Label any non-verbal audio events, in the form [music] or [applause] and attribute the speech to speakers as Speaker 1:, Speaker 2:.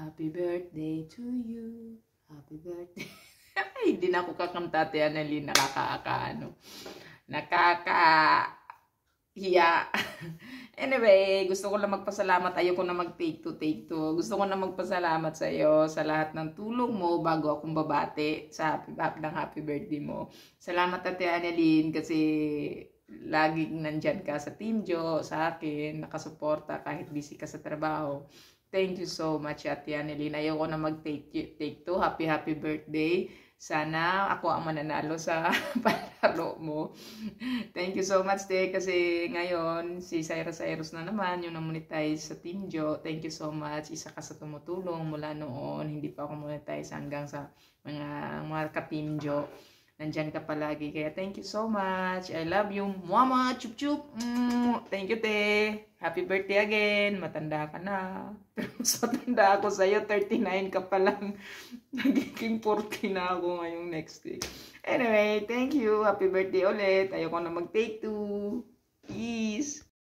Speaker 1: Happy birthday to you. Happy birthday. [laughs] hindi na ako kakanta, Ate Annalyn. Nakakaano. Nakaka... Yeah. [laughs] anyway, gusto ko lang magpasalamat. Ayoko na mag-take to, take to. Gusto ko na magpasalamat sa iyo sa lahat ng tulong mo bago akong babate sa happy, happy, ng happy birthday mo. Salamat Ate Annalyn kasi laging nandyan ka sa Team Jo, sa akin, nakasuporta kahit busy ka sa trabaho. Thank you so much, Ate Annalyn. Ayoko na mag-take take to. Happy, happy birthday. Sana ako ang mananalo sa [laughs] palaro mo. Thank you so much, Te. Kasi ngayon, si Cyrus Cyrus na naman, yung na-monetize sa Team Joe. Thank you so much. Isa ka sa tumutulong mula noon. Hindi pa ako monetize hanggang sa mga, mga ka-Team Joe nandyan ka palagi. Kaya thank you so much. I love you. Mama, chup chup. Mm, thank you, te. Happy birthday again. Matanda ka na.
Speaker 2: Pero mas [laughs] matanda ako sa'yo. 39 ka pa lang. [laughs] Nagiging 40 na ako ngayong next week. Anyway, thank you. Happy birthday ulit. Ayoko na mag-take two.